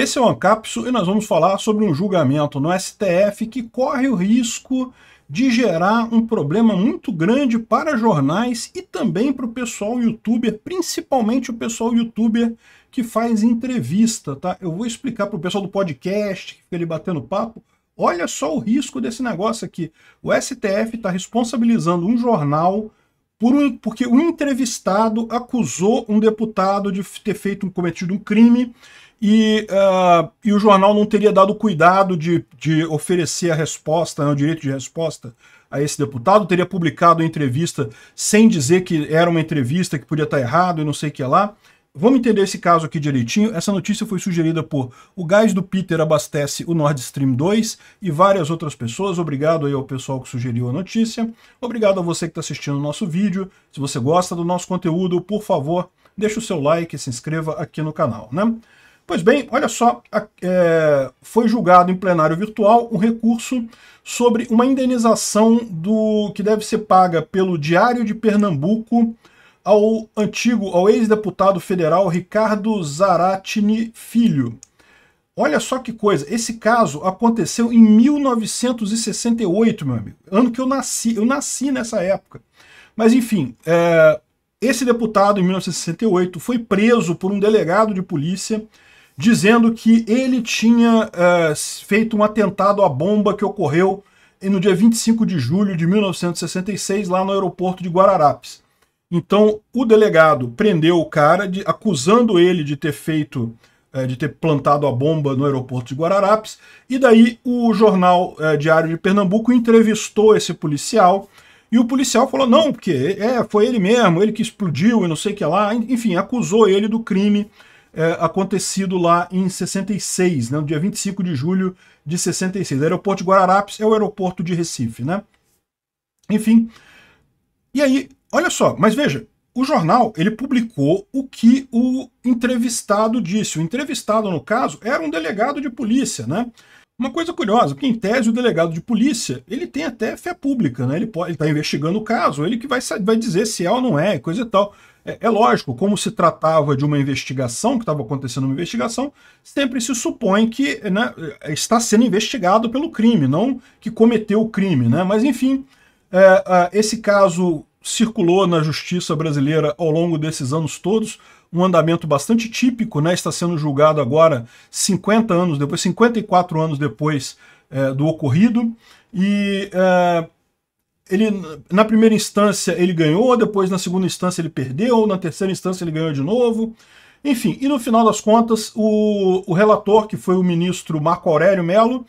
Esse é o Ancapso e nós vamos falar sobre um julgamento no STF que corre o risco de gerar um problema muito grande para jornais e também para o pessoal youtuber, principalmente o pessoal youtuber que faz entrevista, tá? Eu vou explicar para o pessoal do podcast, que fica ali batendo papo, olha só o risco desse negócio aqui. O STF está responsabilizando um jornal por um, porque um entrevistado acusou um deputado de ter feito um cometido um crime e, uh, e o jornal não teria dado cuidado de, de oferecer a resposta, né, o direito de resposta a esse deputado, teria publicado a entrevista sem dizer que era uma entrevista, que podia estar errado e não sei o que lá. Vamos entender esse caso aqui direitinho. Essa notícia foi sugerida por o gás do Peter abastece o Nord Stream 2 e várias outras pessoas. Obrigado aí ao pessoal que sugeriu a notícia. Obrigado a você que está assistindo o nosso vídeo. Se você gosta do nosso conteúdo, por favor, deixe o seu like e se inscreva aqui no canal, né? Pois bem, olha só, é, foi julgado em plenário virtual um recurso sobre uma indenização do que deve ser paga pelo Diário de Pernambuco ao antigo, ao ex-deputado federal Ricardo Zaratini Filho. Olha só que coisa, esse caso aconteceu em 1968, meu amigo, ano que eu nasci, eu nasci nessa época. Mas enfim, é, esse deputado, em 1968, foi preso por um delegado de polícia dizendo que ele tinha é, feito um atentado à bomba que ocorreu no dia 25 de julho de 1966 lá no aeroporto de Guararapes. Então, o delegado prendeu o cara, de, acusando ele de ter feito, é, de ter plantado a bomba no aeroporto de Guararapes. E daí o jornal é, Diário de Pernambuco entrevistou esse policial. E o policial falou: não, porque é, foi ele mesmo, ele que explodiu e não sei o que lá. Enfim, acusou ele do crime é, acontecido lá em 66, né, no dia 25 de julho de 66. O aeroporto de Guararapes é o aeroporto de Recife, né? Enfim. E aí, olha só, mas veja, o jornal ele publicou o que o entrevistado disse. O entrevistado, no caso, era um delegado de polícia, né? Uma coisa curiosa, porque em tese o delegado de polícia, ele tem até fé pública, né? Ele está investigando o caso, ele que vai, vai dizer se é ou não é, coisa e tal. É, é lógico, como se tratava de uma investigação, que estava acontecendo uma investigação, sempre se supõe que né, é, está sendo investigado pelo crime, não que cometeu o crime. Né? Mas, enfim, é, é, esse caso circulou na justiça brasileira ao longo desses anos todos, um andamento bastante típico, né? está sendo julgado agora 50 anos depois, 54 anos depois é, do ocorrido, e é, ele na primeira instância ele ganhou, depois na segunda instância ele perdeu, na terceira instância ele ganhou de novo. Enfim, e no final das contas, o, o relator, que foi o ministro Marco Aurélio Melo,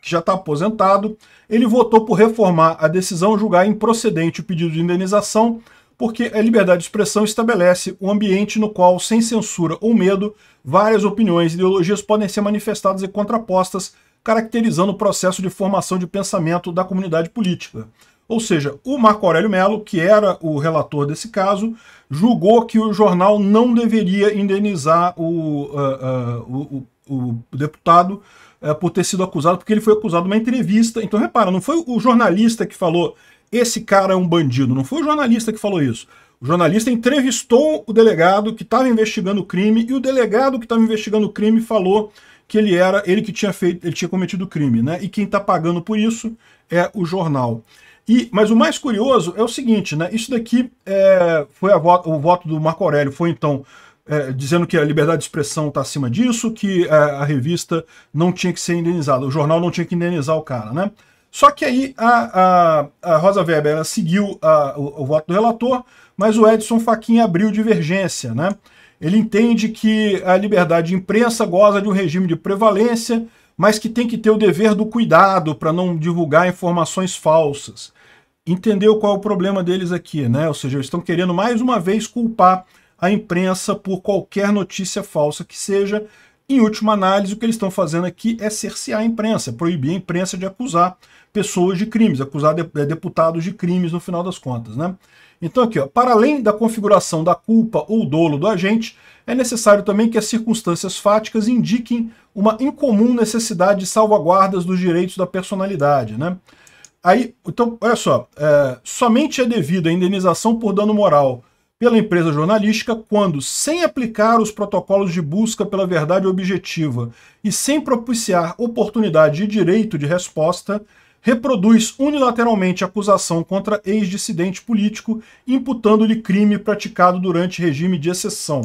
que já está aposentado, ele votou por reformar a decisão, julgar improcedente o pedido de indenização, porque a liberdade de expressão estabelece um ambiente no qual, sem censura ou medo, várias opiniões e ideologias podem ser manifestadas e contrapostas, caracterizando o processo de formação de pensamento da comunidade política. Ou seja, o Marco Aurélio Melo, que era o relator desse caso, julgou que o jornal não deveria indenizar o, uh, uh, o, o, o deputado uh, por ter sido acusado, porque ele foi acusado numa entrevista. Então, repara, não foi o jornalista que falou esse cara é um bandido, não foi o jornalista que falou isso. O jornalista entrevistou o delegado que estava investigando o crime e o delegado que estava investigando o crime falou que ele era ele que tinha feito, ele tinha cometido o crime, né? E quem está pagando por isso é o jornal. E, mas o mais curioso é o seguinte, né? Isso daqui é, foi voto, o voto do Marco Aurélio, foi então é, dizendo que a liberdade de expressão está acima disso, que a, é, a revista não tinha que ser indenizada, o jornal não tinha que indenizar o cara, né? Só que aí a, a, a Rosa Weber ela seguiu a, o, o, voto do relator, mas o Edson Fachin abriu divergência, né? Ele entende que a liberdade de imprensa goza de um regime de prevalência mas que tem que ter o dever do cuidado para não divulgar informações falsas. Entendeu qual é o problema deles aqui, né? Ou seja, eles estão querendo mais uma vez culpar a imprensa por qualquer notícia falsa que seja, em última análise, o que eles estão fazendo aqui é cercear a imprensa, proibir a imprensa de acusar pessoas de crimes, acusar é, deputados de crimes no final das contas, né? Então aqui, ó, para além da configuração da culpa ou dolo do agente, é necessário também que as circunstâncias fáticas indiquem uma incomum necessidade de salvaguardas dos direitos da personalidade, né? Aí, então, olha só, é, somente é devido à indenização por dano moral pela empresa jornalística quando, sem aplicar os protocolos de busca pela verdade objetiva e sem propiciar oportunidade e direito de resposta, reproduz unilateralmente acusação contra ex-dissidente político, imputando-lhe crime praticado durante regime de exceção.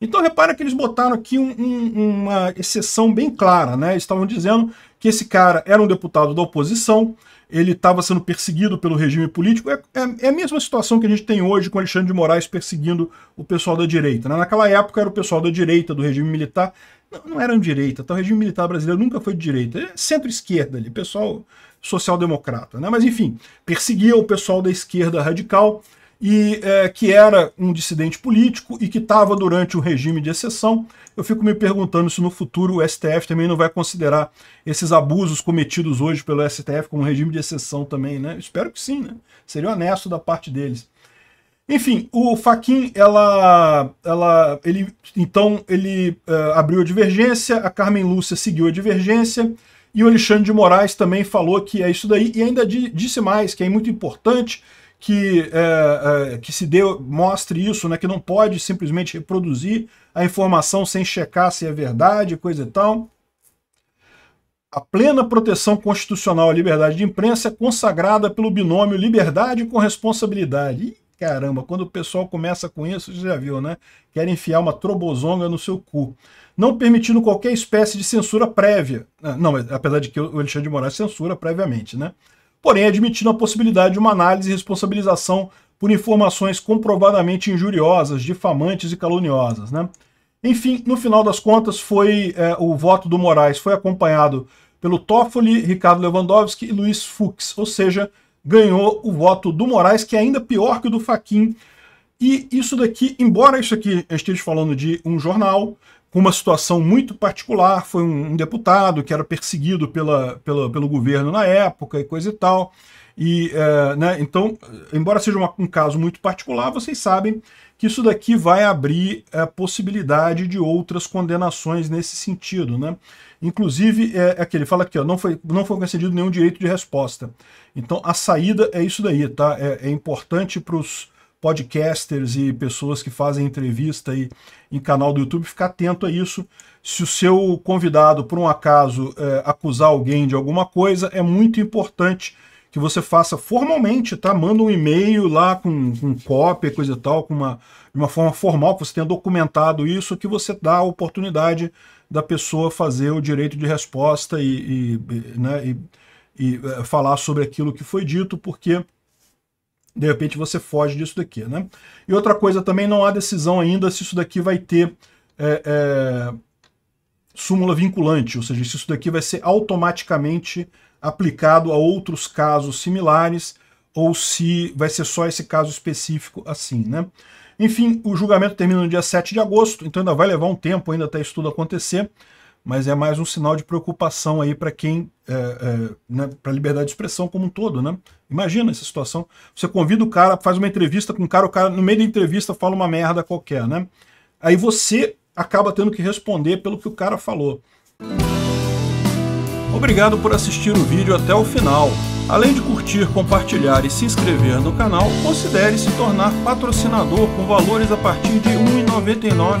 Então repara que eles botaram aqui um, um, uma exceção bem clara, né? Estavam dizendo que esse cara era um deputado da oposição, ele estava sendo perseguido pelo regime político. É, é, é, a mesma situação que a gente tem hoje com Alexandre de Moraes perseguindo o pessoal da direita. Né? Naquela época era o pessoal da direita, do regime militar. Não, não eram direita, tá? o regime militar brasileiro nunca foi de direita. É centro-esquerda ali, pessoal social-democrata. Né? Mas enfim, perseguia o pessoal da esquerda radical e é, que era um dissidente político e que estava durante o regime de exceção. Eu fico me perguntando se no futuro o STF também não vai considerar esses abusos cometidos hoje pelo STF como regime de exceção também, né? Espero que sim, né? Seria honesto da parte deles. Enfim, o Faquin, ela, ela, ele, então, ele uh, abriu a divergência, a Carmen Lúcia seguiu a divergência, e o Alexandre de Moraes também falou que é isso daí, e ainda disse mais, que é muito importante que, é, é, que se dê, mostre isso, né? que não pode simplesmente reproduzir a informação sem checar se é verdade, coisa e tal. A plena proteção constitucional à liberdade de imprensa é consagrada pelo binômio liberdade com responsabilidade. Ih, caramba, quando o pessoal começa com isso, você já viu, né? Quer enfiar uma trobozonga no seu cu. Não permitindo qualquer espécie de censura prévia. Ah, não, apesar de que o Alexandre de Moraes censura previamente, né? porém admitindo a possibilidade de uma análise e responsabilização por informações comprovadamente injuriosas, difamantes e caluniosas. Né? Enfim, no final das contas, foi é, o voto do Moraes foi acompanhado pelo Toffoli, Ricardo Lewandowski e Luiz Fux, ou seja, ganhou o voto do Moraes, que é ainda pior que o do Faquin. E isso daqui, embora isso aqui esteja falando de um jornal, uma situação muito particular, foi um, um deputado que era perseguido pela, pela, pelo governo na época e coisa e tal. E, é, né, então, embora seja uma, um caso muito particular, vocês sabem que isso daqui vai abrir a é, possibilidade de outras condenações nesse sentido. Né? Inclusive, é, é que ele fala aqui, ó, não, foi, não foi concedido nenhum direito de resposta. Então, a saída é isso daí, tá? É, é importante para os podcasters e pessoas que fazem entrevista aí em canal do YouTube, ficar atento a isso. Se o seu convidado, por um acaso, é, acusar alguém de alguma coisa, é muito importante que você faça formalmente, tá? Manda um e-mail lá com, com cópia, coisa e tal, com uma, de uma forma formal, que você tenha documentado isso, que você dá a oportunidade da pessoa fazer o direito de resposta e, e, né, e, e é, falar sobre aquilo que foi dito, porque de repente você foge disso daqui, né? E outra coisa também, não há decisão ainda se isso daqui vai ter é, é, súmula vinculante, ou seja, se isso daqui vai ser automaticamente aplicado a outros casos similares ou se vai ser só esse caso específico assim, né? Enfim, o julgamento termina no dia 7 de agosto, então ainda vai levar um tempo ainda até isso tudo acontecer, mas é mais um sinal de preocupação aí para quem, é, é, né, para a liberdade de expressão como um todo, né? Imagina essa situação. Você convida o cara, faz uma entrevista com o cara, o cara no meio da entrevista fala uma merda qualquer, né? Aí você acaba tendo que responder pelo que o cara falou. Obrigado por assistir o vídeo até o final. Além de curtir, compartilhar e se inscrever no canal, considere se tornar patrocinador com valores a partir de R$ 1,99